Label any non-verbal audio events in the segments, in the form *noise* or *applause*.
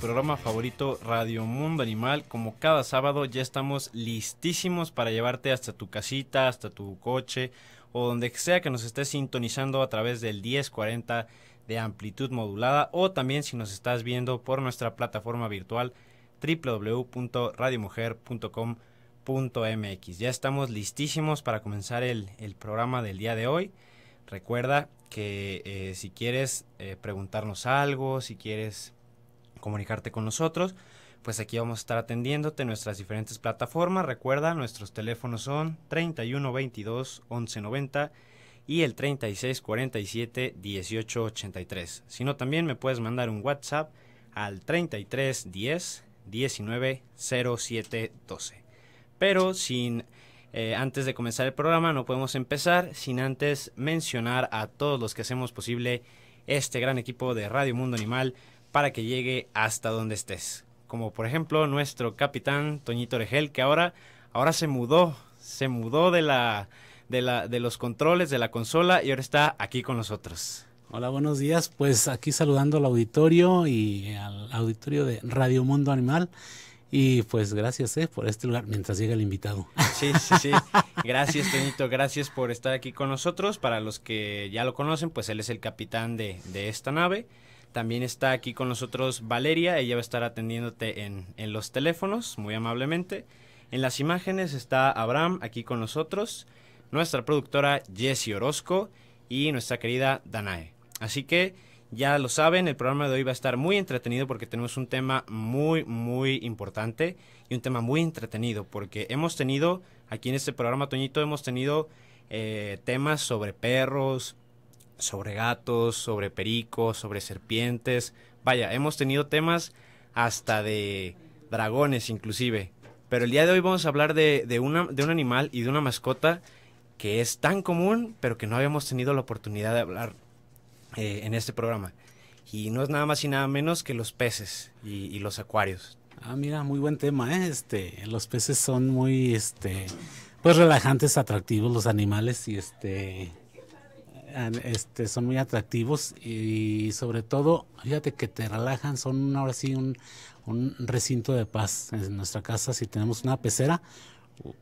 programa favorito Radio Mundo Animal. Como cada sábado ya estamos listísimos para llevarte hasta tu casita, hasta tu coche o donde sea que nos estés sintonizando a través del 1040 de amplitud modulada o también si nos estás viendo por nuestra plataforma virtual www.radiomujer.com.mx. Ya estamos listísimos para comenzar el, el programa del día de hoy. Recuerda que eh, si quieres eh, preguntarnos algo, si quieres comunicarte con nosotros, pues aquí vamos a estar atendiéndote en nuestras diferentes plataformas. Recuerda, nuestros teléfonos son 31 22 11 90 y el 36 47 18 83. Si no, también me puedes mandar un WhatsApp al 33 10 19 07 12. Pero sin eh, antes de comenzar el programa no podemos empezar sin antes mencionar a todos los que hacemos posible este gran equipo de Radio Mundo Animal para que llegue hasta donde estés. Como por ejemplo nuestro capitán Toñito Regel, que ahora, ahora se mudó, se mudó de, la, de, la, de los controles de la consola y ahora está aquí con nosotros. Hola, buenos días. Pues aquí saludando al auditorio y al auditorio de Radio Mundo Animal. Y pues gracias eh, por este lugar mientras llega el invitado. Sí, sí, sí. Gracias, Toñito. Gracias por estar aquí con nosotros. Para los que ya lo conocen, pues él es el capitán de, de esta nave. También está aquí con nosotros Valeria, ella va a estar atendiéndote en, en los teléfonos, muy amablemente. En las imágenes está Abraham aquí con nosotros, nuestra productora Jessie Orozco y nuestra querida Danae. Así que ya lo saben, el programa de hoy va a estar muy entretenido porque tenemos un tema muy, muy importante y un tema muy entretenido porque hemos tenido, aquí en este programa, Toñito, hemos tenido eh, temas sobre perros, sobre gatos, sobre pericos, sobre serpientes. Vaya, hemos tenido temas hasta de dragones inclusive. Pero el día de hoy vamos a hablar de, una, de un animal y de una mascota que es tan común, pero que no habíamos tenido la oportunidad de hablar eh, en este programa. Y no es nada más y nada menos que los peces y, los acuarios. Ah, mira, muy buen tema, ¿eh? Este, los peces son muy, este, pues relajantes, atractivos los animales y este, este, son muy atractivos y sobre todo, fíjate que te relajan, son ahora sí un, un recinto de paz. En nuestra casa, si tenemos una pecera,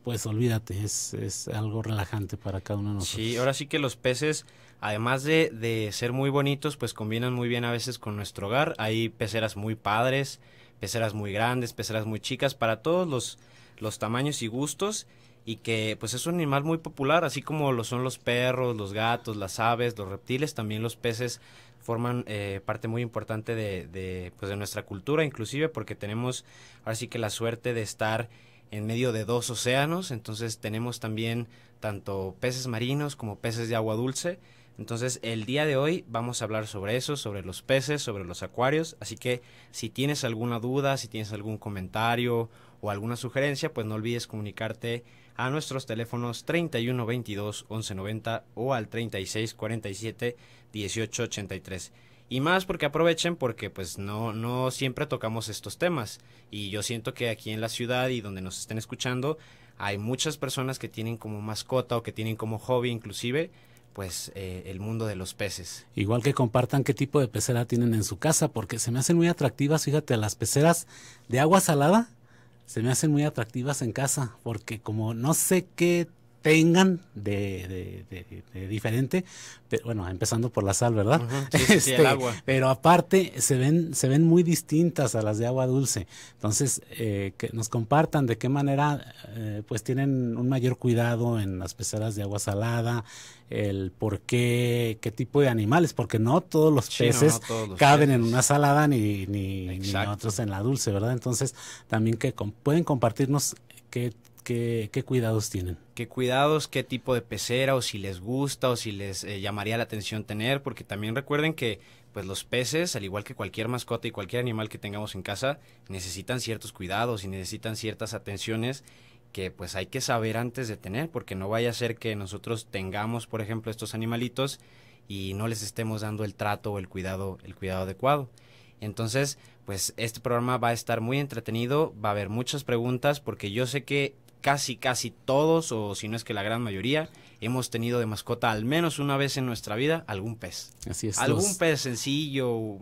pues olvídate, es, es, algo relajante para cada uno de nosotros. Sí, ahora sí que los peces, además de, ser muy bonitos, pues combinan muy bien a veces con nuestro hogar. Hay peceras muy padres, peceras muy grandes, peceras muy chicas, para todos los, los tamaños y gustos y que pues es un animal muy popular, así como lo son los perros, los gatos, las aves, los reptiles, también los peces forman eh, parte muy importante de, pues, de nuestra cultura, inclusive porque tenemos ahora sí que la suerte de estar en medio de dos océanos, entonces tenemos también tanto peces marinos como peces de agua dulce. Entonces el día de hoy vamos a hablar sobre eso, sobre los peces, sobre los acuarios, así que si tienes alguna duda, si tienes algún comentario o alguna sugerencia, pues no olvides comunicarte a nuestros teléfonos 31 22 11 90 o al 36 47 18 83. Y más porque aprovechen porque pues no, no siempre tocamos estos temas y yo siento que aquí en la ciudad y donde nos estén escuchando hay muchas personas que tienen como mascota o que tienen como hobby inclusive pues eh, el mundo de los peces. Igual que compartan qué tipo de pecera tienen en su casa, porque se me hacen muy atractivas, fíjate, las peceras de agua salada se me hacen muy atractivas en casa, porque como no sé qué tengan de, diferente, pero bueno, empezando por la sal, ¿verdad? *laughs* sí, el este, agua. Pero aparte se ven, se ven muy distintas a las de agua dulce. Entonces, eh, que nos compartan de qué manera eh, pues tienen un mayor cuidado en las peceras de agua salada, el por qué, qué tipo de animales, porque no todos los peces caben en una salada ni, ni, otros en la dulce, ¿verdad? Entonces, también que pueden compartirnos qué qué, cuidados tienen. ¿Qué cuidados? ¿Qué tipo de pecera? ¿O si les gusta? ¿O si les eh, llamaría la atención tener? Porque también recuerden que pues los peces, al igual que cualquier mascota y cualquier animal que tengamos en casa, necesitan ciertos cuidados y necesitan ciertas atenciones que pues hay que saber antes de tener, porque no vaya a ser que nosotros tengamos, por ejemplo, estos animalitos y no les estemos dando el trato o el cuidado, el cuidado adecuado. Entonces, pues este programa va a estar muy entretenido, va a haber muchas preguntas, porque yo sé que casi, casi todos, o si no es que la gran mayoría, hemos tenido de mascota al menos una vez en nuestra vida algún pez. Así es. Algún pez sencillo,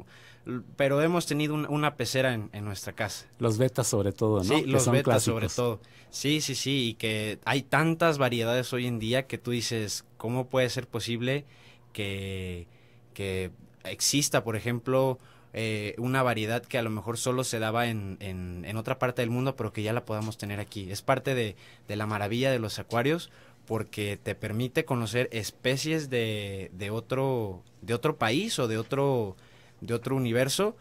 pero hemos tenido una pecera en, en, nuestra casa. Los betas sobre todo, ¿no? Sí, los betas sobre todo. Sí, sí, sí, y que hay tantas variedades hoy en día que tú dices, ¿cómo puede ser posible que, que exista, por ejemplo, eh, una variedad que a lo mejor solo se daba en, en, otra parte del mundo, pero que ya la podamos tener aquí. Es parte de, la maravilla de los acuarios porque te permite conocer especies de, otro, de otro país o de otro, de otro universo,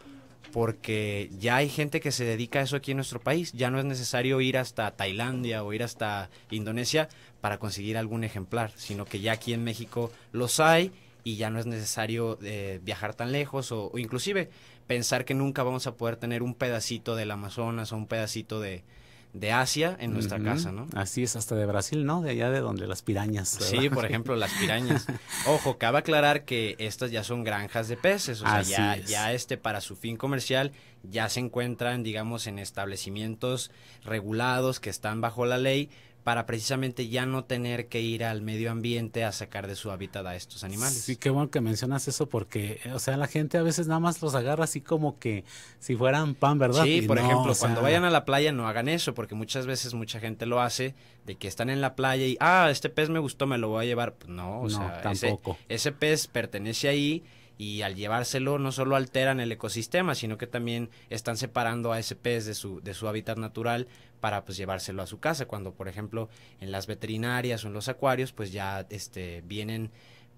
porque ya hay gente que se dedica a eso aquí en nuestro país. Ya no es necesario ir hasta Tailandia o ir hasta Indonesia para conseguir algún ejemplar, sino que ya aquí en México los hay y ya no es necesario eh, viajar tan lejos o, inclusive pensar que nunca vamos a poder tener un pedacito del Amazonas o un pedacito de, de Asia en nuestra casa, ¿no? Así es, hasta de Brasil, ¿no? De allá de donde las pirañas. Sí, por ejemplo, las pirañas. *laughs* Ojo, cabe aclarar que estas ya son granjas de peces, o sea, ya, ya este para su fin comercial ya se encuentran, digamos, en establecimientos regulados que están bajo la ley, para precisamente ya no tener que ir al medio ambiente a sacar de su hábitat a estos animales. Sí, qué bueno que mencionas eso porque, o sea, la gente a veces nada más los agarra así como que si fueran pan, ¿verdad? Sí, y por ejemplo, cuando vayan a la playa no hagan eso porque muchas veces mucha gente lo hace de que están en la playa y, ah, este pez me gustó, me lo voy a llevar. Pues no, o no, sea, tampoco. Ese, pez pertenece ahí y al llevárselo no solo alteran el ecosistema, sino que también están separando a ese pez de su, de su hábitat natural para pues llevárselo a su casa. Cuando, por ejemplo, en las veterinarias o en los acuarios, pues ya este, vienen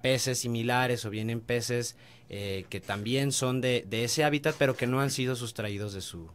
peces similares o vienen peces eh, que también son de, de, ese hábitat, pero que no han sido sustraídos de su,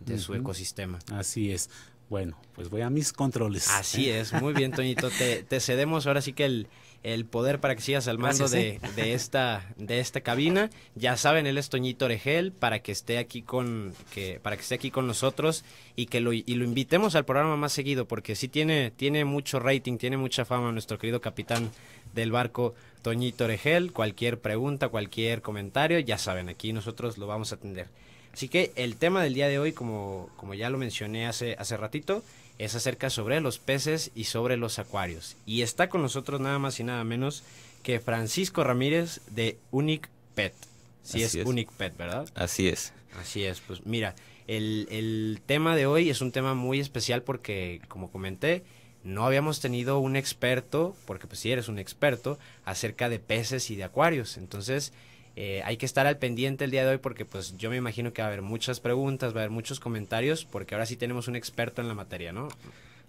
de su ecosistema. Así es. Bueno, pues voy a mis controles. Así es, muy bien, Toñito. *laughs* Te, te cedemos ahora sí que el, el poder para que sigas al mando ¿eh? de, de, esta, de esta cabina. Ya saben, él es Toñito Oregel para que esté aquí con, que, para que esté aquí con nosotros y que lo, lo invitemos al programa más seguido, porque sí tiene, tiene mucho rating, tiene mucha fama nuestro querido capitán del barco Toñito Oregel. Cualquier pregunta, cualquier comentario, ya saben, aquí nosotros lo vamos a atender. Así que el tema del día de hoy, como, como ya lo mencioné hace, hace ratito, es acerca sobre los peces y sobre los acuarios. Y está con nosotros nada más y nada menos que Francisco Ramírez de Unic Pet. Sí, es, es. Pet, ¿verdad? Así es. Así es, pues mira, el, el tema de hoy es un tema muy especial porque, como comenté, no habíamos tenido un experto, porque pues sí eres un experto, acerca de peces y de acuarios. Entonces, eh, hay que estar al pendiente el día de hoy porque pues yo me imagino que va a haber muchas preguntas, va a haber muchos comentarios porque ahora sí tenemos un experto en la materia, ¿no?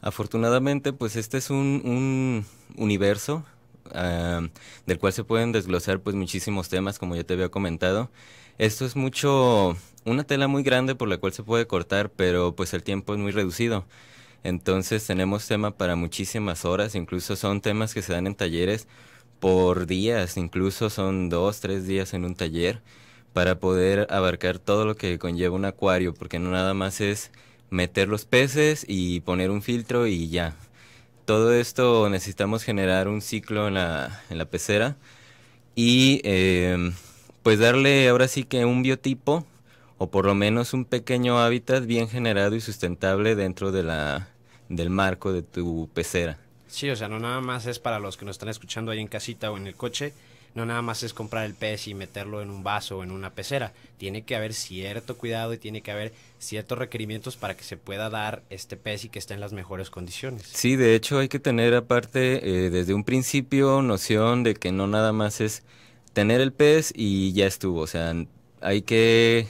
Afortunadamente pues este es un, un universo ah, del cual se pueden desglosar pues muchísimos temas como ya te había comentado. Esto es mucho, una tela muy grande por la cual se puede cortar pero pues el tiempo es muy reducido. Entonces tenemos tema para muchísimas horas, incluso son temas que se dan en talleres por días, incluso son dos, tres días en un taller para poder abarcar todo lo que conlleva un acuario, porque no nada más es meter los peces y poner un filtro y ya. Todo esto necesitamos generar un ciclo en la, pecera y em, pues darle ahora sí que un biotipo o por lo menos un pequeño hábitat bien generado y sustentable dentro del marco de tu pecera. Sí, o sea, no nada más es para los que nos están escuchando ahí en casita o en el coche, no nada más es comprar el pez y meterlo en un vaso o en una pecera. Tiene que haber cierto cuidado y tiene que haber ciertos requerimientos para que se pueda dar este pez y que esté en las mejores condiciones. Sí, de hecho hay que tener aparte eh, desde un principio noción de que no nada más es tener el pez y ya estuvo. O sea, hay que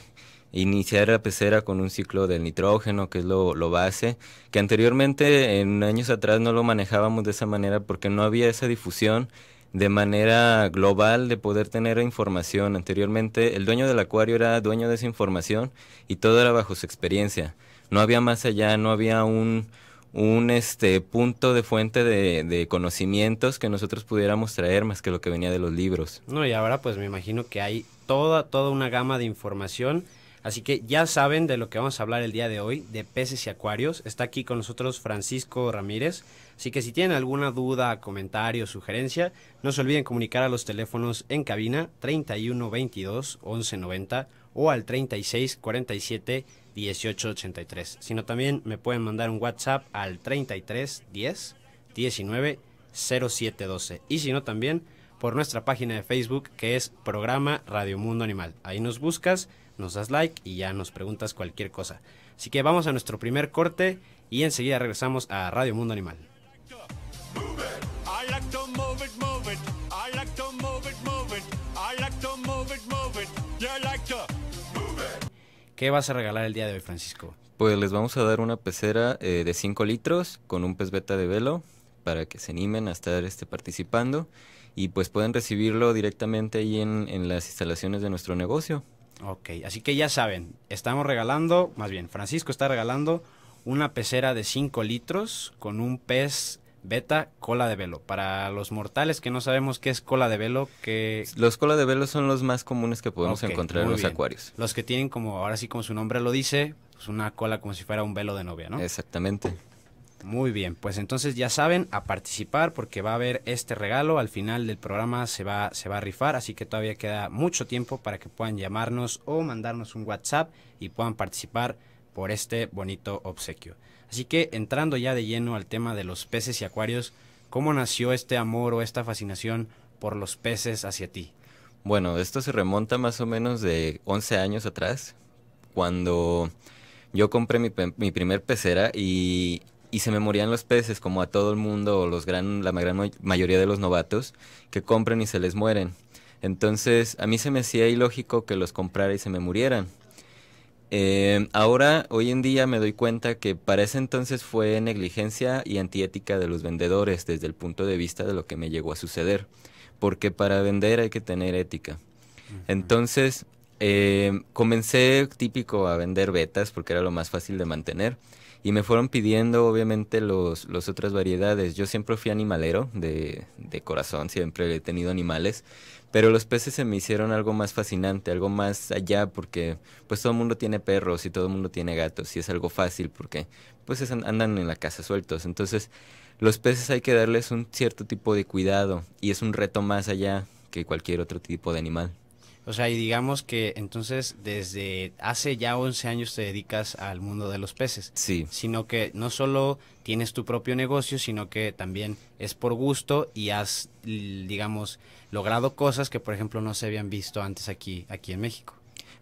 iniciar la pecera con un ciclo del nitrógeno, que es lo, base, que anteriormente, en años atrás, no lo manejábamos de esa manera porque no había esa difusión de manera global de poder tener información. Anteriormente, el dueño del acuario era dueño de esa información y todo era bajo su experiencia. No había más allá, no había un, un este punto de fuente de, conocimientos que nosotros pudiéramos traer más que lo que venía de los libros. No, y ahora pues me imagino que hay toda, toda una gama de información Así que ya saben de lo que vamos a hablar el día de hoy, de peces y acuarios. Está aquí con nosotros Francisco Ramírez. Así que si tienen alguna duda, comentario, sugerencia, no se olviden comunicar a los teléfonos en cabina 3122-1190 o al 36 47 18 83. Sino también me pueden mandar un WhatsApp al 33 10 19 Y si no, también por nuestra página de Facebook que es Programa Radio Mundo Animal. Ahí nos buscas nos das like y ya nos preguntas cualquier cosa. Así que vamos a nuestro primer corte y enseguida regresamos a Radio Mundo Animal. ¿Qué vas a regalar el día de hoy, Francisco? Pues les vamos a dar una pecera eh, de 5 litros con un pez beta de velo para que se animen a estar este, participando y pues pueden recibirlo directamente ahí en las instalaciones de nuestro negocio. Ok, así que ya saben, estamos regalando, más bien, Francisco está regalando una pecera de 5 litros con un pez beta cola de velo. Para los mortales que no sabemos qué es cola de velo, que... Los cola de velo son los más comunes que podemos encontrar en los acuarios. Los que tienen como, ahora sí como su nombre lo dice, es pues una cola como si fuera un velo de novia, ¿no? Exactamente. Muy bien, pues entonces ya saben, a participar porque va a haber este regalo. Al final del programa se va, se va a rifar, así que todavía queda mucho tiempo para que puedan llamarnos o mandarnos un WhatsApp y puedan participar por este bonito obsequio. Así que entrando ya de lleno al tema de los peces y acuarios, ¿cómo nació este amor o esta fascinación por los peces hacia ti? Bueno, esto se remonta más o menos de 11 años atrás, cuando yo compré mi, mi primer pecera y y se me morían los peces, como a todo el mundo o los la gran mayoría de los novatos, que compran y se les mueren. Entonces, a mí se me hacía ilógico que los comprara y se me murieran. Eh, ahora, hoy en día, me doy cuenta que para ese entonces fue negligencia y antiética de los vendedores desde el punto de vista de lo que me llegó a suceder, porque para vender hay que tener ética. Entonces, eh, comencé típico a vender betas porque era lo más fácil de mantener y me fueron pidiendo, obviamente, las otras variedades. Yo siempre fui animalero de, corazón, siempre he tenido animales. Pero los peces se me hicieron algo más fascinante, algo más allá, porque pues todo el mundo tiene perros y todo el mundo tiene gatos y es algo fácil porque pues andan en la casa sueltos. Entonces los peces hay que darles un cierto tipo de cuidado y es un reto más allá que cualquier otro tipo de animal. O sea, y digamos que entonces desde hace ya 11 años te dedicas al mundo de los peces. Sí. Sino que no solo tienes tu propio negocio, sino que también es por gusto y has, digamos, logrado cosas que, por ejemplo, no se habían visto antes aquí, aquí en México.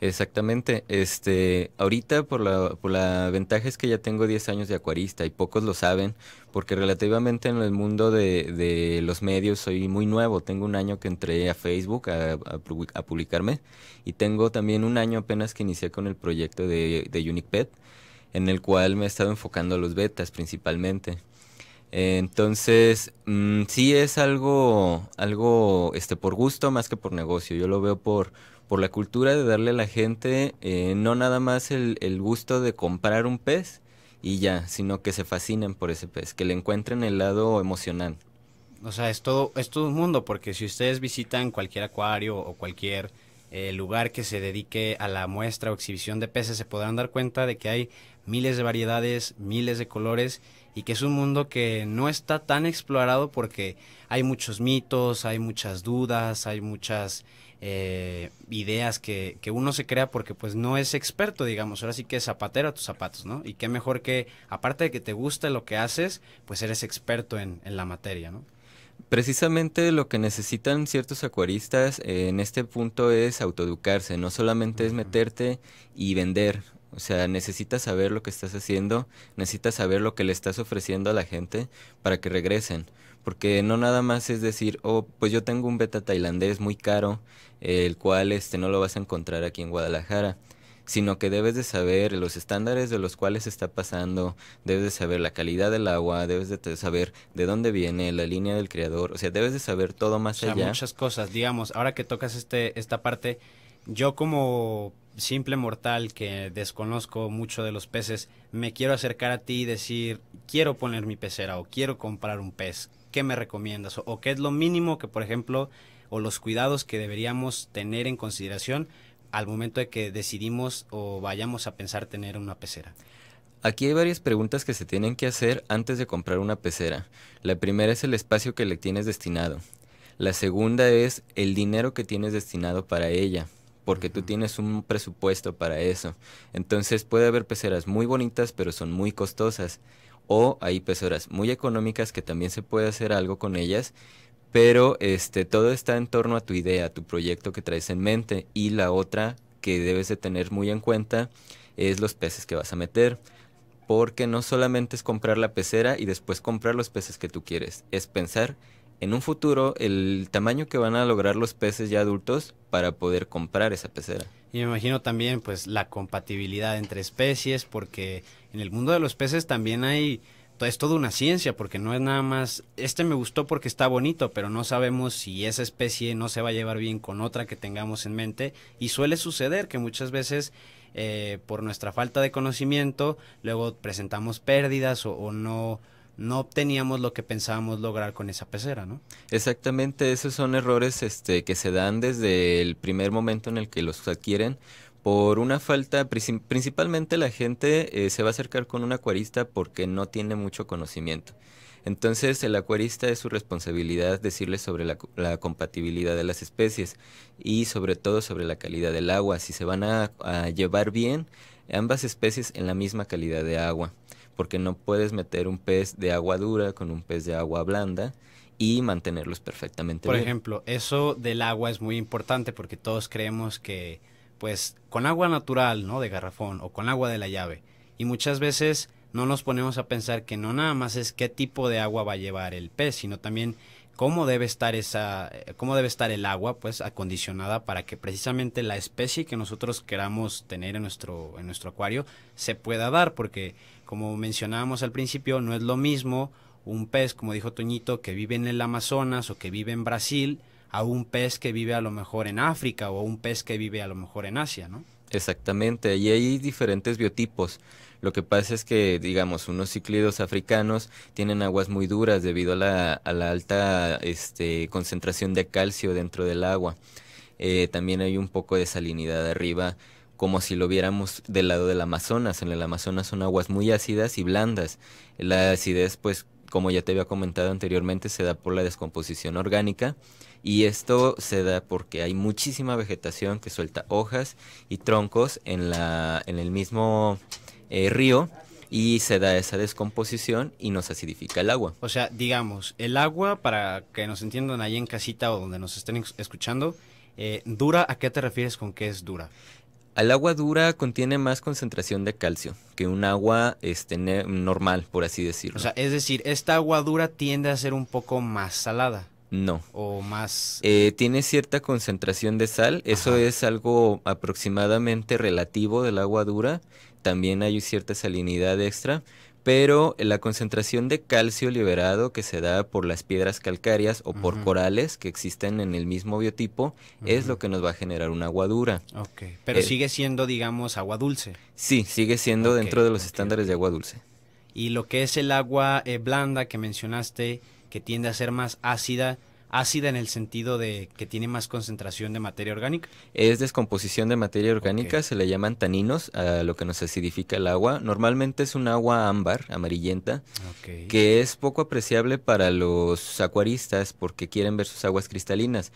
Exactamente. Este, ahorita por la, por la ventaja es que ya tengo 10 años de acuarista y pocos lo saben, porque relativamente en el mundo de, de los medios soy muy nuevo. Tengo un año que entré a Facebook a, publicarme y tengo también un año apenas que inicié con el proyecto de, de en el cual me he estado enfocando a los betas principalmente. Entonces, mm, sí es algo, algo este, por gusto más que por negocio. Yo lo veo por, por la cultura de darle a la gente eh, no nada más el, el, gusto de comprar un pez y ya, sino que se fascinen por ese pez, que le encuentren el lado emocional. O sea, es todo, es todo un mundo, porque si ustedes visitan cualquier acuario o cualquier el eh, lugar que se dedique a la muestra o exhibición de peces se podrán dar cuenta de que hay miles de variedades, miles de colores y que es un mundo que no está tan explorado porque hay muchos mitos, hay muchas dudas, hay muchas eh, ideas que, uno se crea porque pues no es experto, digamos, ahora sí que es zapatero a tus zapatos, ¿no? Y qué mejor que, aparte de que te guste lo que haces, pues eres experto en, en la materia, ¿no? Precisamente lo que necesitan ciertos acuaristas en este punto es autoeducarse, no solamente es meterte y vender, o sea, necesitas saber lo que estás haciendo, necesitas saber lo que le estás ofreciendo a la gente para que regresen. Porque no nada más es decir, oh, pues yo tengo un beta tailandés muy caro, el cual este, no lo vas a encontrar aquí en Guadalajara sino que debes de saber los estándares de los cuales está pasando, debes de saber la calidad del agua, debes de saber de dónde viene, la línea del creador, o sea, debes de saber todo más o sea, allá. Muchas cosas, digamos, ahora que tocas este, esta parte, yo como simple mortal que desconozco mucho de los peces, me quiero acercar a ti y decir, quiero poner mi pecera o quiero comprar un pez, ¿qué me recomiendas? o qué es lo mínimo que, por ejemplo, o los cuidados que deberíamos tener en consideración al momento de que decidimos o vayamos a pensar tener una pecera? Aquí hay varias preguntas que se tienen que hacer antes de comprar una pecera. La primera es el espacio que le tienes destinado. La segunda es el dinero que tienes destinado para ella, porque tú tienes un presupuesto para eso. Entonces puede haber peceras muy bonitas, pero son muy costosas. O hay peceras muy económicas que también se puede hacer algo con ellas pero este, todo está en torno a tu idea, tu proyecto que traes en mente. Y la otra que debes de tener muy en cuenta es los peces que vas a meter. Porque no solamente es comprar la pecera y después comprar los peces que tú quieres, es pensar en un futuro el tamaño que van a lograr los peces ya adultos para poder comprar esa pecera. Y me imagino también pues la compatibilidad entre especies, porque en el mundo de los peces también hay es toda una ciencia, porque no es nada más, este me gustó porque está bonito, pero no sabemos si esa especie no se va a llevar bien con otra que tengamos en mente. Y suele suceder que muchas veces eh, por nuestra falta de conocimiento, luego presentamos pérdidas o, no no obteníamos lo que pensábamos lograr con esa pecera, ¿no? Exactamente, esos son errores este, que se dan desde el primer momento en el que los adquieren, por una falta, principalmente la gente eh, se va a acercar con un acuarista porque no tiene mucho conocimiento. Entonces el acuarista es su responsabilidad decirle sobre la, compatibilidad de las especies y sobre todo sobre la calidad del agua, si se van a, llevar bien ambas especies en la misma calidad de agua, porque no puedes meter un pez de agua dura con un pez de agua blanda y mantenerlos perfectamente Por ejemplo, eso del agua es muy importante porque todos creemos que pues con agua natural, ¿no? De garrafón o con agua de la llave. Y muchas veces no nos ponemos a pensar que no nada más es qué tipo de agua va a llevar el pez, sino también cómo debe estar esa eh, cómo debe estar el agua pues acondicionada para que precisamente la especie que nosotros queramos tener en nuestro en nuestro acuario se pueda dar porque como mencionábamos al principio no es lo mismo un pez como dijo Toñito que vive en el Amazonas o que vive en Brasil a un pez que vive a lo mejor en África o a un pez que vive a lo mejor en Asia, ¿no? Exactamente, y hay diferentes biotipos. Lo que pasa es que, digamos, unos cíclidos africanos tienen aguas muy duras debido a la, alta este, concentración de calcio dentro del agua. Eh, también hay un poco de salinidad arriba, como si lo viéramos del lado del Amazonas. En el Amazonas son aguas muy ácidas y blandas. La acidez, pues, como ya te había comentado anteriormente, se da por la descomposición orgánica y esto se da porque hay muchísima vegetación que suelta hojas y troncos en, la, en el mismo eh, río y se da esa descomposición y nos acidifica el agua. O sea, digamos, el agua, para que nos entiendan ahí en casita o donde nos estén escuchando, eh, dura, ¿a qué te refieres con que es dura? Al agua dura contiene más concentración de calcio que un agua este, normal, por así decirlo. O sea, es decir, esta agua dura tiende a ser un poco más salada. No. ¿O más? Eh, tiene cierta concentración de sal, eso es algo aproximadamente relativo del agua dura, también hay cierta salinidad extra, pero la concentración de calcio liberado que se da por las piedras calcáreas o por corales que existen en el mismo biotipo es lo que nos va a generar un agua dura. Ok, pero eh, sigue siendo, digamos, agua dulce. Sí, sigue siendo dentro de los estándares de agua dulce. Y lo que es el agua eh, blanda que mencionaste, que tiende a ser más ácida ácida en el sentido de que tiene más concentración de materia orgánica? Es descomposición de materia orgánica, se le llaman taninos a lo que nos acidifica el agua. Normalmente es un agua ámbar, amarillenta, que es poco apreciable para los acuaristas porque quieren ver sus aguas cristalinas,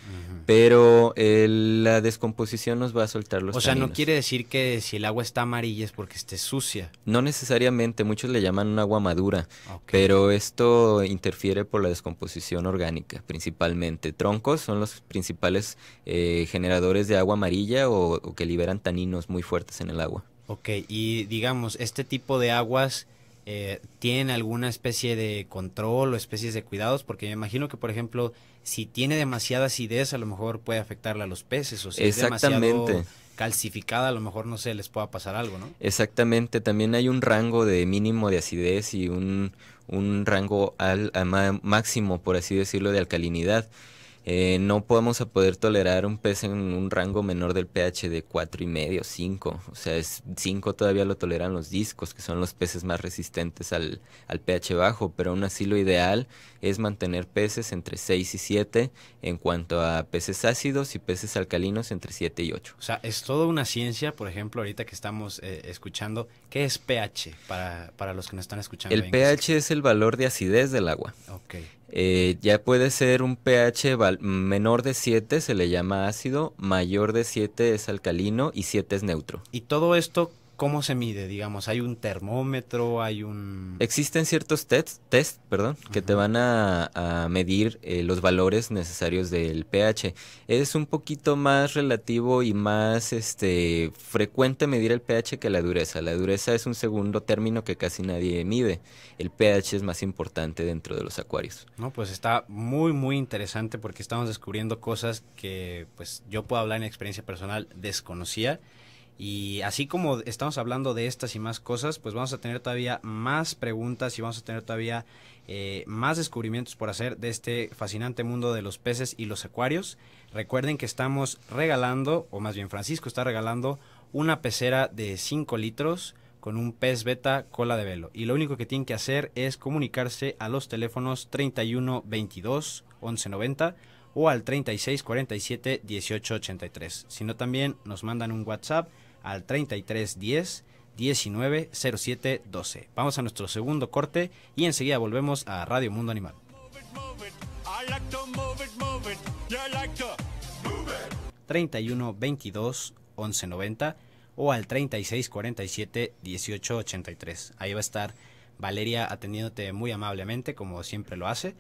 pero la descomposición nos va a soltar los O sea, no quiere decir que si el agua está amarilla es porque esté sucia. No necesariamente, muchos le llaman un agua madura, pero esto interfiere por la descomposición orgánica principal Troncos son los principales eh, generadores de agua amarilla o, que liberan taninos muy fuertes en el agua. Ok, y digamos, este tipo de aguas eh, tienen alguna especie de control o especies de cuidados, porque me imagino que, por ejemplo, si tiene demasiada acidez, a lo mejor puede afectarle a los peces, o si es demasiado calcificada, a lo mejor no sé, les pueda pasar algo, ¿no? Exactamente, también hay un rango de mínimo de acidez y un, un rango al, máximo, por así decirlo, de alcalinidad. Eh, no podemos a poder tolerar un pez en un rango menor del pH de cuatro y medio, 5. O sea, es 5 todavía lo toleran los discos, que son los peces más resistentes al, pH bajo, pero aún así lo ideal es mantener peces entre 6 y 7 en cuanto a peces ácidos y peces alcalinos entre 7 y 8. O sea, es toda una ciencia, por ejemplo, ahorita que estamos eh, escuchando, ¿qué es pH para, para, los que nos están escuchando? El pH es el valor de acidez del agua. Okay. Eh, ya puede ser un pH menor de 7, se le llama ácido, mayor de 7 es alcalino y 7 es neutro. ¿Y todo esto ¿Cómo se mide? Digamos, ¿hay un termómetro? ¿Hay un...? Existen ciertos test, test perdón, que te van a, medir eh, los valores necesarios del pH. Es un poquito más relativo y más este, frecuente medir el pH que la dureza. La dureza es un segundo término que casi nadie mide. El pH es más importante dentro de los acuarios. No, pues está muy, muy interesante porque estamos descubriendo cosas que pues yo puedo hablar en experiencia personal, desconocía y así como estamos hablando de estas y más cosas, pues vamos a tener todavía más preguntas y vamos a tener todavía eh, más descubrimientos por hacer de este fascinante mundo de los peces y los acuarios. Recuerden que estamos regalando, o más bien Francisco está regalando, una pecera de 5 litros con un pez beta cola de velo. Y lo único que tienen que hacer es comunicarse a los teléfonos 3122-1190 o al 36 1883 Si no, también nos mandan un WhatsApp al 3310 190712. Vamos a nuestro segundo corte y enseguida volvemos a Radio Mundo Animal. 31 22 11 90 o al 36 47 18 83. Ahí va a estar Valeria atendiéndote muy amablemente como siempre lo hace.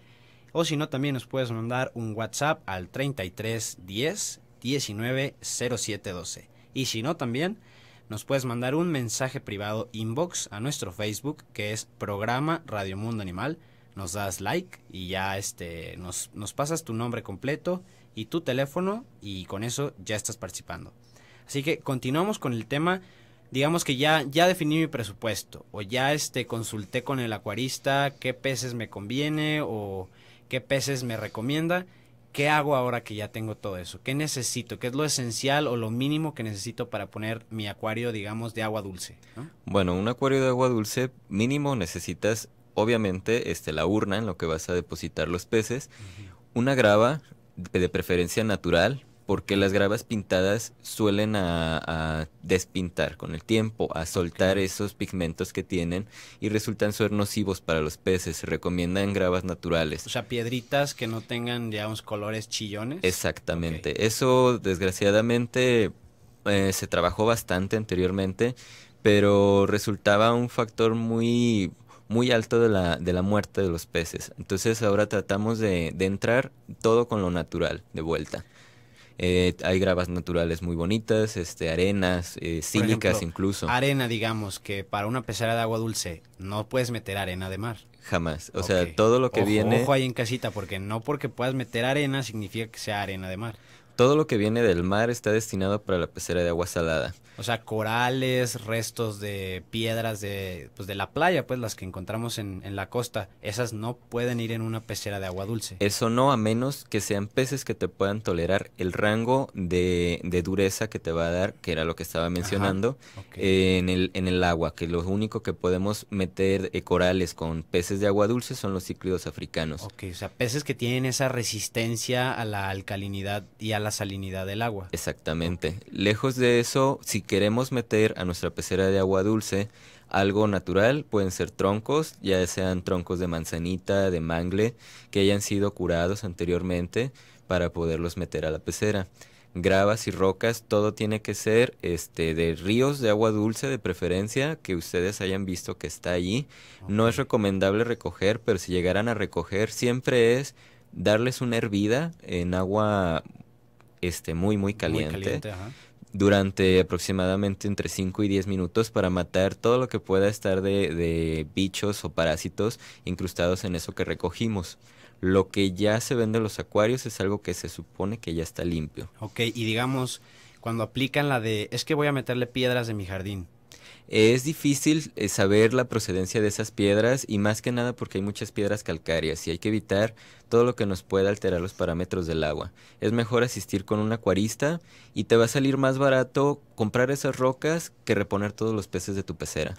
O si no, también nos puedes mandar un WhatsApp al 3310 10 19 12. Y si no también, nos puedes mandar un mensaje privado inbox a nuestro Facebook, que es Programa Radio Mundo Animal. Nos das like y ya este, nos, pasas tu nombre completo y tu teléfono y con eso ya estás participando. Así que continuamos con el tema. Digamos que ya, ya definí mi presupuesto o ya este, consulté con el acuarista qué peces me conviene o qué peces me recomienda. ¿Qué hago ahora que ya tengo todo eso? ¿Qué necesito? ¿Qué es lo esencial o lo mínimo que necesito para poner mi acuario, digamos, de agua dulce? Bueno, un acuario de agua dulce mínimo necesitas, obviamente, este, la urna en lo que vas a depositar los peces, una grava de preferencia natural porque las gravas pintadas suelen a, despintar con el tiempo, a soltar esos pigmentos que tienen y resultan ser nocivos para los peces. Se recomiendan gravas naturales. O sea, piedritas que no tengan ya unos colores chillones. Exactamente. Eso desgraciadamente eh, se trabajó bastante anteriormente, pero resultaba un factor muy muy alto de la, de la muerte de los peces. Entonces ahora tratamos de entrar todo con lo natural de vuelta. Eh, hay gravas naturales muy bonitas, este, arenas, eh, incluso. Arena, digamos, que para una pecera de agua dulce no puedes meter arena de mar. Jamás. O sea, todo lo que viene. Ojo ahí en casita, porque no porque puedas meter arena significa que sea arena de mar. Todo lo que viene del mar está destinado para la pecera de agua salada. O sea, corales, restos de piedras de, pues de la playa, pues las que encontramos en, la costa, esas no pueden ir en una pecera de agua dulce. Eso no, a menos que sean peces que te puedan tolerar el rango de, dureza que te va a dar, que era lo que estaba mencionando, en, el, en el agua, que lo único que podemos meter eh, corales con peces de agua dulce son los cíclidos africanos. Ok, o sea, peces que tienen esa resistencia a la alcalinidad y a la salinidad del agua. Exactamente. Lejos de eso, si queremos meter a nuestra pecera de agua dulce algo natural, pueden ser troncos, ya sean troncos de manzanita, de mangle, que hayan sido curados anteriormente para poderlos meter a la pecera. Gravas y rocas, todo tiene que ser este de ríos de agua dulce de preferencia que ustedes hayan visto que está allí. No es recomendable recoger, pero si llegaran a recoger siempre es darles una hervida en agua este muy muy caliente, muy caliente durante aproximadamente entre 5 y 10 minutos para matar todo lo que pueda estar de, bichos o parásitos incrustados en eso que recogimos. Lo que ya se vende en los acuarios es algo que se supone que ya está limpio. Ok, y digamos, cuando aplican la de, es que voy a meterle piedras de mi jardín, es difícil eh, saber la procedencia de esas piedras y más que nada porque hay muchas piedras calcáreas y hay que evitar todo lo que nos pueda alterar los parámetros del agua. Es mejor asistir con un acuarista y te va a salir más barato comprar esas rocas que reponer todos los peces de tu pecera.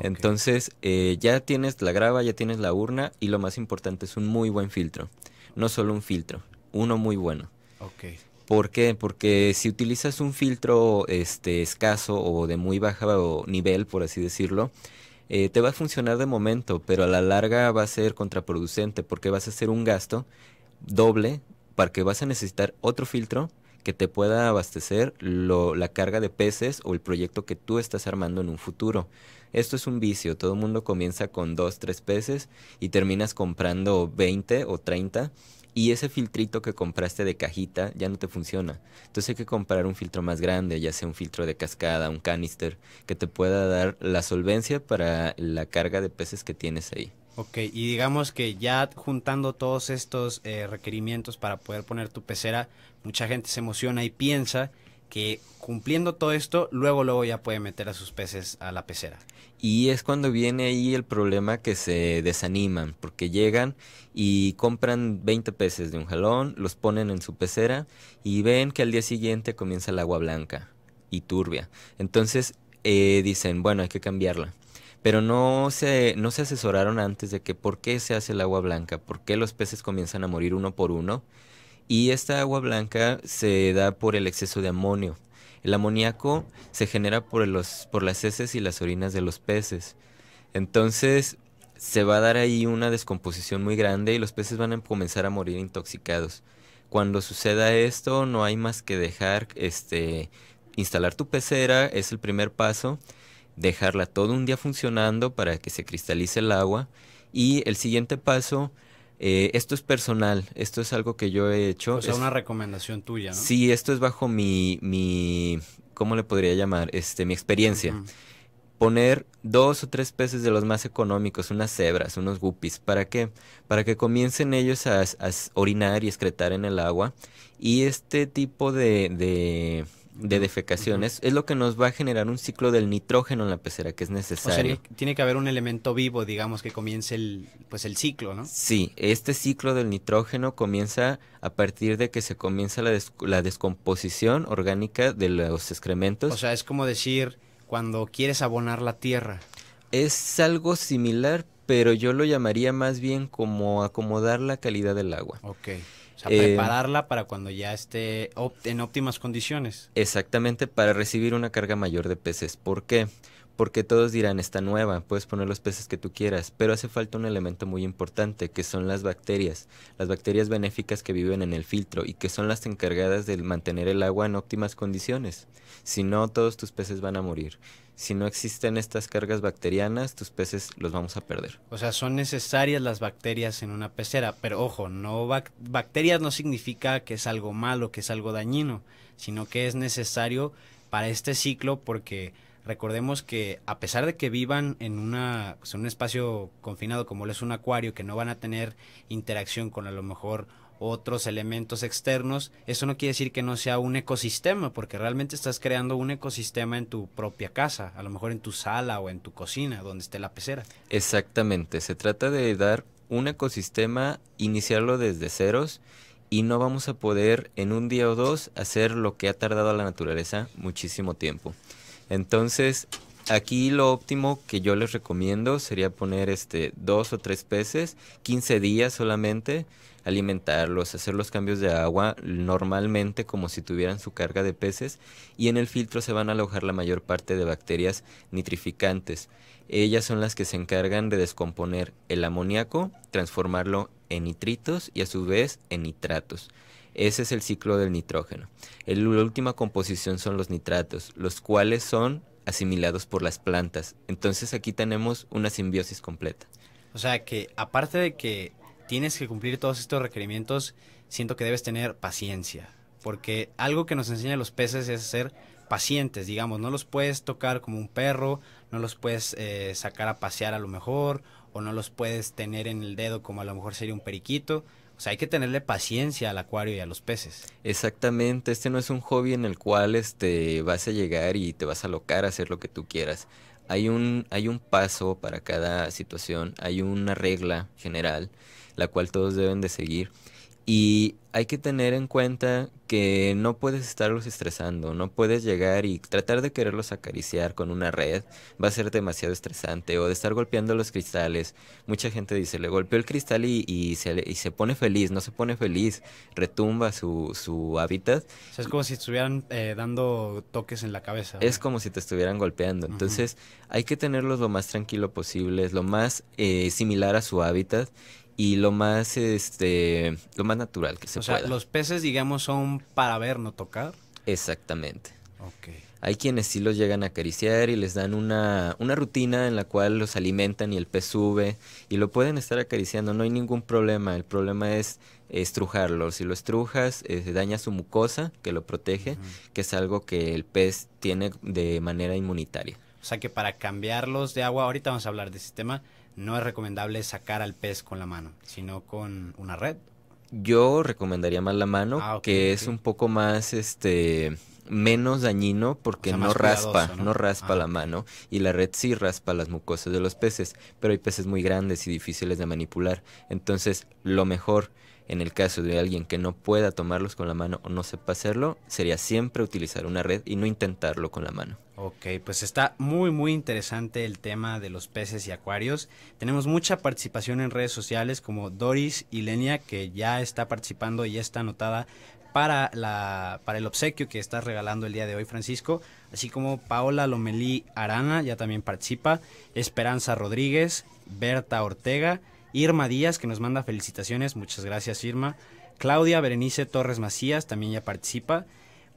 Entonces eh, ya tienes la grava, ya tienes la urna y lo más importante es un muy buen filtro. No solo un filtro, uno muy bueno. Okay. ¿Por qué? Porque si utilizas un filtro este, escaso o de muy bajo nivel, por así decirlo, eh, te va a funcionar de momento, pero a la larga va a ser contraproducente porque vas a hacer un gasto doble para que vas a necesitar otro filtro que te pueda abastecer la carga de peces o el proyecto que tú estás armando en un futuro. Esto es un vicio, todo el mundo comienza con dos, tres peces y terminas comprando 20 o 30 y ese filtrito que compraste de cajita ya no te funciona. Entonces hay que comprar un filtro más grande, ya sea un filtro de cascada, un canister, que te pueda dar la solvencia para la carga de peces que tienes ahí. Ok, y digamos que ya juntando todos estos eh, requerimientos para poder poner tu pecera, mucha gente se emociona y piensa que cumpliendo todo esto, luego luego ya puede meter a sus peces a la pecera. Y es cuando viene ahí el problema que se desaniman, porque llegan y compran 20 peces de un jalón, los ponen en su pecera y ven que al día siguiente comienza el agua blanca y turbia. Entonces eh, dicen, bueno, hay que cambiarla. Pero no se, no se asesoraron antes de que por qué se hace el agua blanca, por qué los peces comienzan a morir uno por uno. Y esta agua blanca se da por el exceso de amonio el amoníaco se genera por, los, por las heces y las orinas de los peces. Entonces se va a dar ahí una descomposición muy grande y los peces van a comenzar a morir intoxicados. Cuando suceda esto, no hay más que dejar, este, instalar tu pecera, es el primer paso, dejarla todo un día funcionando para que se cristalice el agua y el siguiente paso eh, esto es personal, esto es algo que yo he hecho. O sea, es, una recomendación tuya, ¿no? Sí, esto es bajo mi, mi ¿cómo le podría llamar? Este, mi experiencia. Poner dos o tres peces de los más económicos, unas cebras, unos guppies, ¿para qué? Para que comiencen ellos a, orinar y excretar en el agua. Y este tipo de de defecaciones, es lo que nos va a generar un ciclo del nitrógeno en la pecera que es necesario. tiene que haber un elemento vivo, digamos, que comience el, pues el ciclo, ¿no? Sí, este ciclo del nitrógeno comienza a partir de que se comienza la, la descomposición orgánica de los excrementos. O sea, es como decir cuando quieres abonar la tierra. Es algo similar, pero yo lo llamaría más bien como acomodar la calidad del agua. Ok sea, eh, prepararla para cuando ya esté en óptimas condiciones. Exactamente, para recibir una carga mayor de peces. ¿Por qué? Porque todos dirán, está nueva, puedes poner los peces que tú quieras, pero hace falta un elemento muy importante, que son las bacterias, las bacterias benéficas que viven en el filtro y que son las encargadas de mantener el agua en óptimas condiciones. Si no, todos tus peces van a morir si no existen estas cargas bacterianas, tus peces los vamos a perder. O sea, son necesarias las bacterias en una pecera, pero ojo, no bacterias no significa que es algo malo, que es algo dañino, sino que es necesario para este ciclo porque recordemos que a pesar de que vivan en, una, pues, un espacio confinado como es un acuario, que no van a tener interacción con a lo mejor otros elementos externos, eso no quiere decir que no sea un ecosistema, porque realmente estás creando un ecosistema en tu propia casa, a lo mejor en tu sala o en tu cocina, donde esté la pecera. Exactamente, se trata de dar un ecosistema, iniciarlo desde ceros y no vamos a poder en un día o dos hacer lo que ha tardado a la naturaleza muchísimo tiempo. Entonces, Aquí lo óptimo que yo les recomiendo sería poner este dos o tres peces, 15 días solamente, alimentarlos, hacer los cambios de agua normalmente como si tuvieran su carga de peces y en el filtro se van a alojar la mayor parte de bacterias nitrificantes. Ellas son las que se encargan de descomponer el amoníaco, transformarlo en nitritos y a su vez en nitratos. Ese es el ciclo del nitrógeno. la última composición son los nitratos, los cuales son asimilados por las plantas. Entonces aquí tenemos una simbiosis completa. O sea que aparte de que tienes que cumplir todos estos requerimientos, siento que debes tener paciencia, porque algo que nos enseñan los peces es ser pacientes, digamos, no los puedes tocar como un perro, no los puedes eh, sacar a pasear a lo mejor, o no los puedes tener en el dedo como a lo mejor sería un periquito, o sea, hay que tenerle paciencia al acuario y a los peces. Exactamente, este no es un hobby en el cual este, vas a llegar y te vas a locar a hacer lo que tú quieras. Hay un, hay un paso para cada situación, hay una regla general, la cual todos deben de seguir. Y hay que tener en cuenta que no puedes estarlos estresando, no puedes llegar y tratar de quererlos acariciar con una red, va a ser demasiado estresante, o de estar golpeando los cristales. Mucha gente dice, le golpeó el cristal y, se, y se pone feliz, no se pone feliz, retumba su, su hábitat. O sea, es como si estuvieran eh, dando toques en la cabeza. Es como si te estuvieran golpeando, entonces hay que tenerlos lo más tranquilo posible, lo más eh, similar a su hábitat y lo más este lo más natural que se pueda. O sea, los peces digamos son para ver, no tocar. Exactamente. Okay. Hay quienes sí los llegan a acariciar y les dan una, una rutina en la cual los alimentan y el pez sube y lo pueden estar acariciando, no hay ningún problema, el problema es estrujarlo, si lo estrujas eh, daña su mucosa que lo protege, que es algo que el pez tiene de manera inmunitaria. O sea que para cambiarlos de agua, ahorita vamos a hablar de sistema, no es recomendable sacar al pez con la mano, sino con una red. Yo recomendaría más la mano, ah, que es un poco más este menos dañino porque no, raspa, no, ah, raspa, la mano y la red sí raspa las mucosas de los peces, pero hay peces muy grandes y difíciles de manipular. Entonces, lo mejor en el caso de alguien que no pueda tomarlos con la mano o no sepa hacerlo, sería siempre utilizar una red y no intentarlo con la mano. Ok, pues está muy muy interesante el tema de los peces y acuarios. Tenemos mucha participación en redes sociales como Doris y Lenia que ya está participando y ya está anotada para, la, para el obsequio que estás regalando el día de hoy, Francisco, así como Paola Lomelí Arana, ya también participa, Esperanza Rodríguez, Berta Ortega, Irma Díaz, que nos manda felicitaciones. Muchas gracias, Irma. Claudia Berenice Torres Macías también ya participa.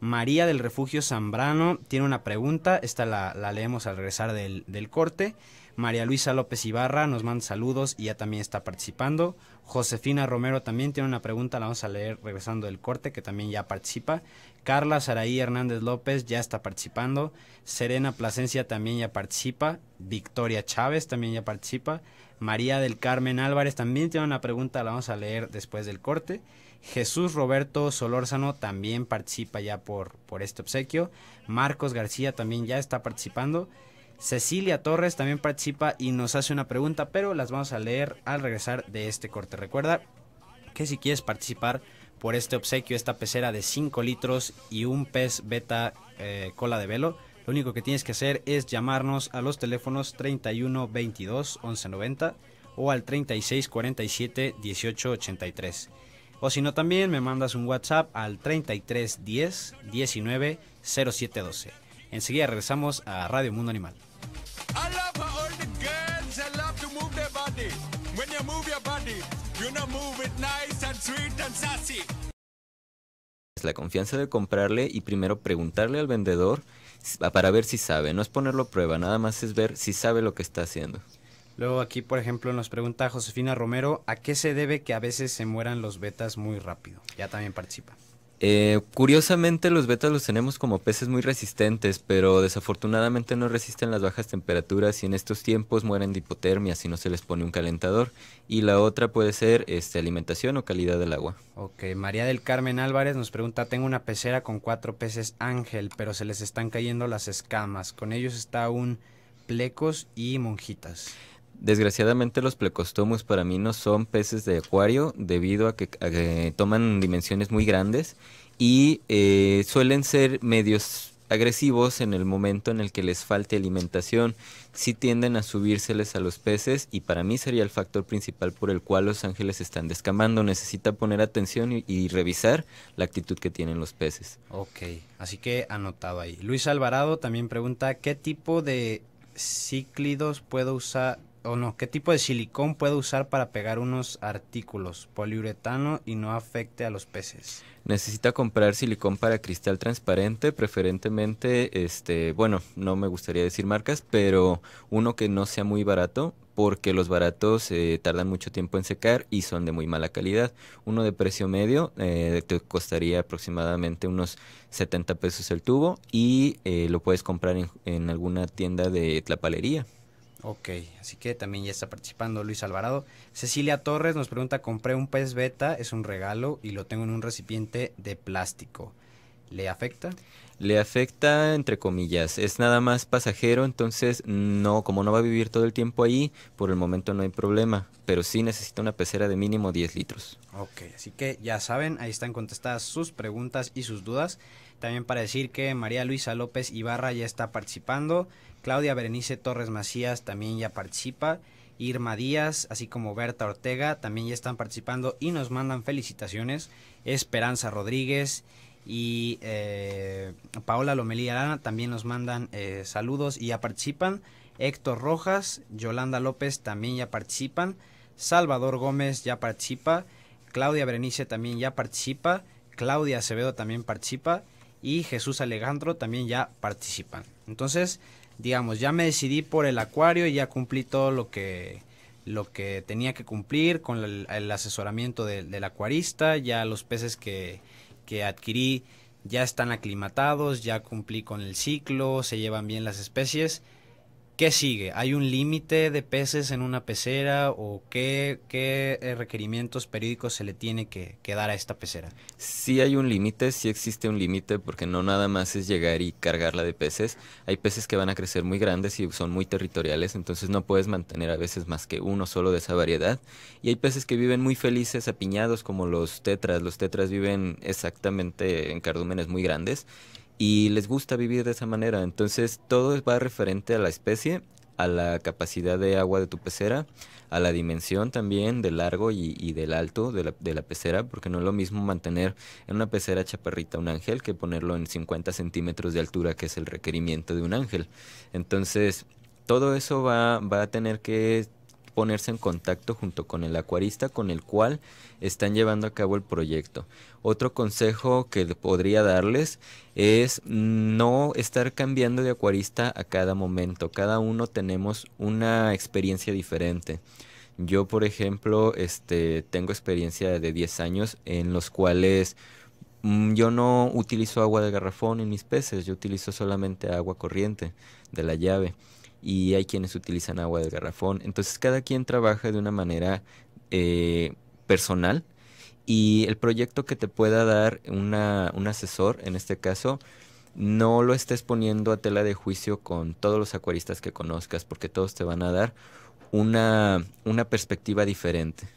María del Refugio Zambrano tiene una pregunta. Esta la, leemos al regresar del, del corte. María Luisa López Ibarra nos manda saludos y ya también está participando. Josefina Romero también tiene una pregunta, la vamos a leer regresando del corte, que también ya participa. Carla Saraí Hernández López ya está participando. Serena Plasencia también ya participa. Victoria Chávez también ya participa. María del Carmen Álvarez también tiene una pregunta, la vamos a leer después del corte. Jesús Roberto Solórzano también participa ya por, por este obsequio. Marcos García también ya está participando. Cecilia Torres también participa y nos hace una pregunta, pero las vamos a leer al regresar de este corte. Recuerda que si quieres participar por este obsequio, esta pecera de 5 litros y un pez beta eh, cola de velo, lo único que tienes que hacer es llamarnos a los teléfonos 31 22 11 90 o al 36 47 18 83. O si no, también me mandas un WhatsApp al 33 10 19 07 12. Enseguida regresamos a Radio Mundo Animal. I La confianza de comprarle y primero preguntarle al vendedor para ver si sabe. No es ponerlo a prueba, nada más es ver si sabe lo que está haciendo. Luego aquí, por ejemplo, nos pregunta Josefina Romero, ¿a qué se debe que a veces se mueran los betas muy rápido? Ya también participa. Eh, curiosamente los betas los tenemos como peces muy resistentes, pero desafortunadamente no resisten las bajas temperaturas y en estos tiempos mueren de hipotermia si no se les pone un calentador. Y la otra puede ser este, alimentación o calidad del agua. Ok, María del Carmen Álvarez nos pregunta, tengo una pecera con cuatro peces ángel, pero se les están cayendo las escamas. Con ellos está un plecos y monjitas. Desgraciadamente los plecostomus para mí no son peces de acuario debido a que, toman dimensiones muy grandes y eh, suelen ser medios agresivos en el momento en el que les falte alimentación. Sí tienden a subírseles a los peces y para mí sería el factor principal por el cual los ángeles están descamando. Necesita poner atención y, y revisar la actitud que tienen los peces. Ok, así que anotado ahí. Luis Alvarado también pregunta, ¿qué tipo de cíclidos puedo usar? o no, qué tipo de silicón puede usar para pegar unos artículos poliuretano y no afecte a los peces. Necesita comprar silicón para cristal transparente, preferentemente este, bueno, no me gustaría decir marcas, pero uno que no sea muy barato porque los baratos eh, tardan mucho tiempo en secar y son de muy mala calidad. Uno de precio medio eh, te costaría aproximadamente unos 70 pesos el tubo y eh, lo puedes comprar en, en alguna tienda de tlapalería. Ok, así que también ya está participando Luis Alvarado. Cecilia Torres nos pregunta, compré un pez beta, es un regalo y lo tengo en un recipiente de plástico. ¿Le afecta? Le afecta entre comillas, es nada más pasajero, entonces no, como no va a vivir todo el tiempo ahí, por el momento no hay problema, pero sí necesita una pecera de mínimo 10 litros. Ok, así que ya saben, ahí están contestadas sus preguntas y sus dudas. También para decir que María Luisa López Ibarra ya está participando. Claudia Berenice Torres Macías también ya participa. Irma Díaz, así como Berta Ortega, también ya están participando y nos mandan felicitaciones. Esperanza Rodríguez y eh, Paola Lomelí Arana también nos mandan eh, saludos y ya participan. Héctor Rojas, Yolanda López también ya participan. Salvador Gómez ya participa. Claudia Berenice también ya participa. Claudia Acevedo también participa. Y Jesús Alejandro también ya participan. Entonces, digamos, ya me decidí por el acuario y ya cumplí todo lo que, lo que tenía que cumplir con el, asesoramiento del acuarista, ya los peces que, que adquirí ya están aclimatados, ya cumplí con el ciclo, se llevan bien las especies ¿Qué sigue? ¿Hay un límite de peces en una pecera o qué, qué eh, requerimientos periódicos se le tiene que, que, dar a esta pecera? Sí hay un límite, sí existe un límite porque no nada más es llegar y cargarla de peces. Hay peces que van a crecer muy grandes y son muy territoriales, entonces no puedes mantener a veces más que uno solo de esa variedad. Y hay peces que viven muy felices apiñados como los tetras. Los tetras viven exactamente en cardúmenes muy grandes y les gusta vivir de esa manera. Entonces todo va referente a la especie, a la capacidad de agua de tu pecera, a la dimensión también del largo y, del alto de la, pecera, porque no es lo mismo mantener en una pecera chaparrita un ángel que ponerlo en 50 centímetros de altura, que es el requerimiento de un ángel. Entonces todo eso va, va a tener que ponerse en contacto junto con el acuarista con el cual están llevando a cabo el proyecto. Otro consejo que podría darles es no estar cambiando de acuarista a cada momento. Cada uno tenemos una experiencia diferente. Yo, por ejemplo, este, tengo experiencia de 10 años en los cuales mm, yo no utilizo agua de garrafón en mis peces, yo utilizo solamente agua corriente de la llave y hay quienes utilizan agua del garrafón. Entonces cada quien trabaja de una manera eh, personal y el proyecto que te pueda dar un asesor, en este caso, no lo estés poniendo a tela de juicio con todos los acuaristas que conozcas, porque todos te van a dar una, una perspectiva diferente.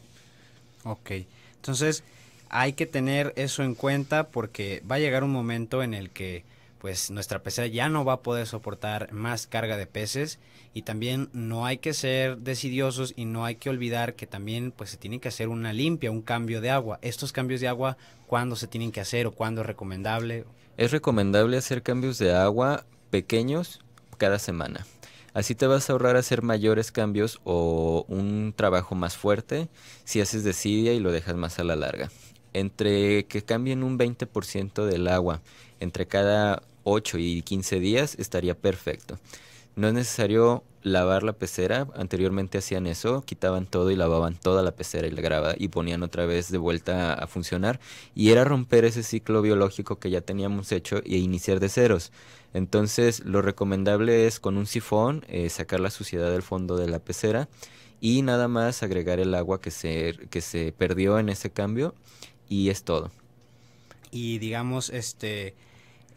Ok, entonces hay que tener eso en cuenta porque va a llegar un momento en el que pues nuestra pecera ya no va a poder soportar más carga de peces y también no hay que ser decidiosos y no hay que olvidar que también pues se tiene que hacer una limpia, un cambio de agua. Estos cambios de agua, ¿cuándo se tienen que hacer o cuándo es recomendable? Es recomendable hacer cambios de agua pequeños cada semana. Así te vas a ahorrar hacer mayores cambios o un trabajo más fuerte si haces decidia y lo dejas más a la larga. Entre que cambien un 20% del agua entre cada 8 y 15 días estaría perfecto. No es necesario lavar la pecera, anteriormente hacían eso, quitaban todo y lavaban toda la pecera y la grava y ponían otra vez de vuelta a funcionar y era romper ese ciclo biológico que ya teníamos hecho e iniciar de ceros. Entonces lo recomendable es con un sifón eh, sacar la suciedad del fondo de la pecera y nada más agregar el agua que se, que se perdió en ese cambio y es todo. Y digamos, este,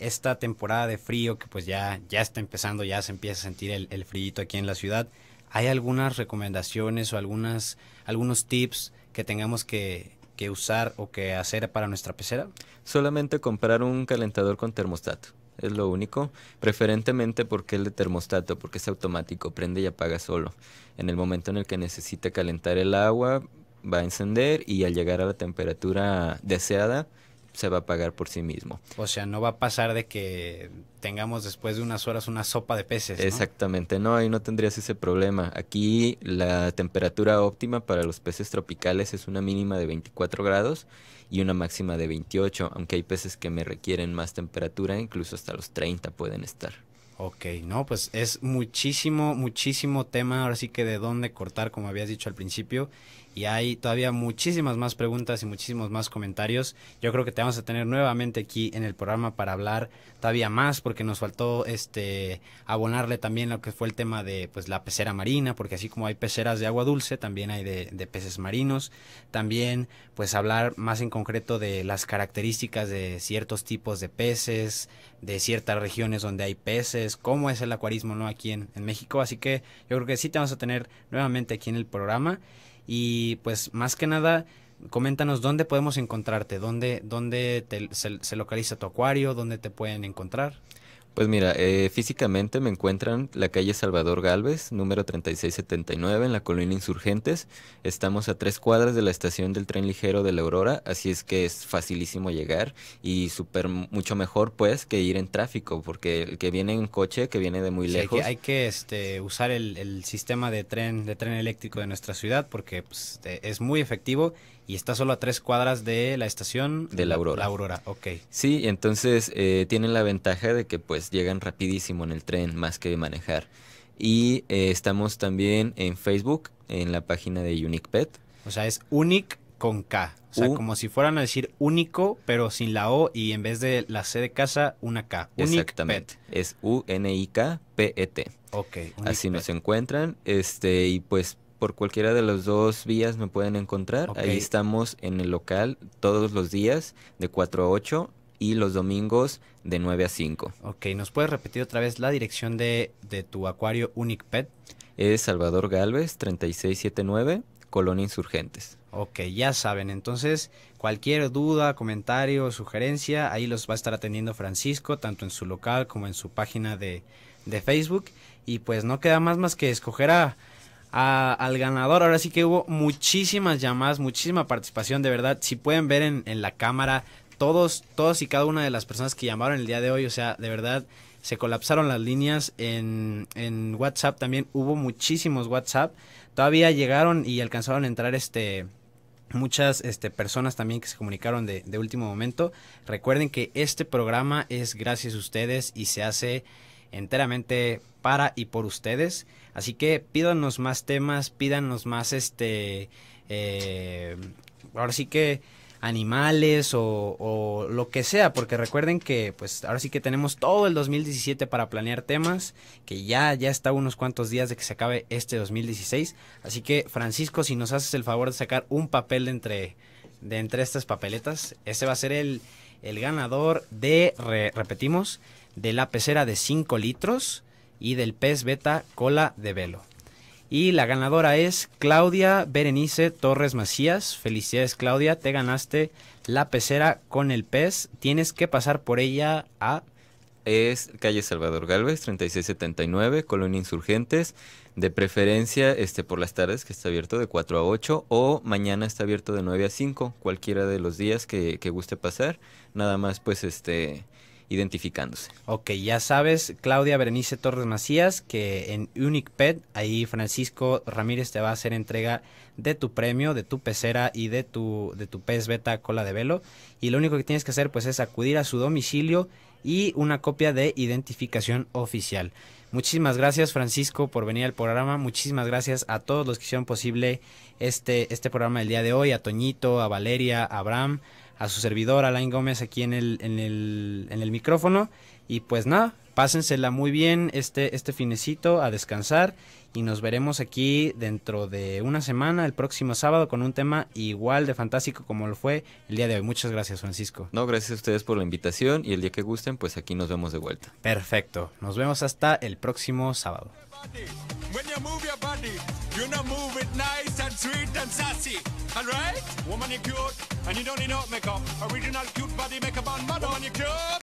esta temporada de frío que pues ya, ya está empezando, ya se empieza a sentir el, el frío aquí en la ciudad, ¿hay algunas recomendaciones o algunas, algunos tips que tengamos que, que usar o que hacer para nuestra pecera? Solamente comprar un calentador con termostato es lo único. Preferentemente porque el de termostato, porque es automático, prende y apaga solo. En el momento en el que necesita calentar el agua, va a encender y al llegar a la temperatura deseada, se va a pagar por sí mismo. O sea, no va a pasar de que tengamos después de unas horas una sopa de peces. Exactamente, no, ahí no tendrías ese problema. Aquí la temperatura óptima para los peces tropicales es una mínima de 24 grados y una máxima de 28, aunque hay peces que me requieren más temperatura, incluso hasta los 30 pueden estar. Ok, no, pues es muchísimo, muchísimo tema, ahora sí que de dónde cortar, como habías dicho al principio y hay todavía muchísimas más preguntas y muchísimos más comentarios. Yo creo que te vamos a tener nuevamente aquí en el programa para hablar todavía más porque nos faltó este abonarle también lo que fue el tema de pues la pecera marina, porque así como hay peceras de agua dulce, también hay de, de peces marinos. También pues hablar más en concreto de las características de ciertos tipos de peces, de ciertas regiones donde hay peces, cómo es el acuarismo no aquí en, en México. Así que yo creo que sí te vamos a tener nuevamente aquí en el programa. Y pues más que nada, coméntanos dónde podemos encontrarte, dónde, dónde te, se, se, localiza tu acuario, dónde te pueden encontrar. Pues mira, eh, físicamente me encuentran la calle Salvador Galvez, número 3679, en la colonia Insurgentes. Estamos a tres cuadras de la estación del tren ligero de la Aurora, así es que es facilísimo llegar y súper mucho mejor pues que ir en tráfico, porque el que viene en coche, que viene de muy lejos. Hay que, hay que este, usar el, sistema de tren, de tren eléctrico de nuestra ciudad porque pues, es muy efectivo y está solo a tres cuadras de la estación. De la Aurora. La Aurora, ok. Sí, entonces eh, tienen la ventaja de que pues llegan rapidísimo en el tren más que manejar. Y eh, estamos también en Facebook, en la página de Unique Pet. O sea, es Unic con K. O sea, como si fueran a decir único, pero sin la O y en vez de la C de casa, una K. Exactamente. Es U-N-I-K-P-E-T. Ok. Así nos encuentran. Este, y pues por cualquiera de las dos vías me pueden encontrar. Ahí estamos en el local todos los días de 4 a 8 y los domingos de 9 a 5. Ok, ¿nos puedes repetir otra vez la dirección de, de tu acuario Unic Pet? Es Salvador Galvez 3679, Colonia Insurgentes. Ok, ya saben, entonces cualquier duda, comentario, sugerencia, ahí los va a estar atendiendo Francisco, tanto en su local como en su página de, de Facebook. Y pues no queda más más que escoger a, al ganador. Ahora sí que hubo muchísimas llamadas, muchísima participación, de verdad. Si pueden ver en, la cámara, todos, todos y cada una de las personas que llamaron el día de hoy, o sea, de verdad se colapsaron las líneas en, WhatsApp también hubo muchísimos WhatsApp todavía llegaron y alcanzaron a entrar este muchas este, personas también que se comunicaron de, de último momento recuerden que este programa es gracias a ustedes y se hace enteramente para y por ustedes. Así que pídanos más temas, pídanos más este... Eh, ahora sí que animales o, lo que sea, porque recuerden que pues ahora sí que tenemos todo el 2017 para planear temas, que ya ya está unos cuantos días de que se acabe este 2016, así que Francisco, si nos haces el favor de sacar un papel de entre de entre estas papeletas, ese va a ser el ganador de repetimos de la pecera de 5 litros y del pez beta cola de velo. Y la ganadora es Claudia Berenice Torres Macías. Felicidades Claudia, te ganaste la pecera con el pez. Tienes que pasar por ella a... Es calle Salvador Galvez, 3679, Colonia Insurgentes. De preferencia este, por las tardes, que está abierto de 4 a 8, o mañana está abierto de 9 a 5, cualquiera de los días que, que guste pasar. Nada más, pues, este, identificándose. Ok, ya sabes, Claudia Berenice Torres Macías, que en pet ahí Francisco Ramírez te va a hacer entrega de tu premio, de tu pecera y de tu, de tu pez beta cola de velo. Y lo único que tienes que hacer pues es acudir a su domicilio y una copia de identificación oficial. Muchísimas gracias Francisco por venir al programa, muchísimas gracias a todos los que hicieron posible este, este programa el día de hoy, a Toñito, a Valeria, a Abraham, a su servidor Alain Gómez aquí en el, micrófono. Y pues nada, pásensela muy bien este, este finecito a descansar y nos veremos aquí dentro de una semana, el próximo sábado, con un tema igual de fantástico como lo fue el día de hoy. Muchas gracias, Francisco. No, gracias a ustedes por la invitación y el día que gusten, pues aquí nos vemos de vuelta. Perfecto, nos vemos hasta el próximo sábado. You know, move it nice and sweet and sassy. All right? Woman, you're cute, and you don't need no makeup. Original cute body makeup on, Woman, on are cute.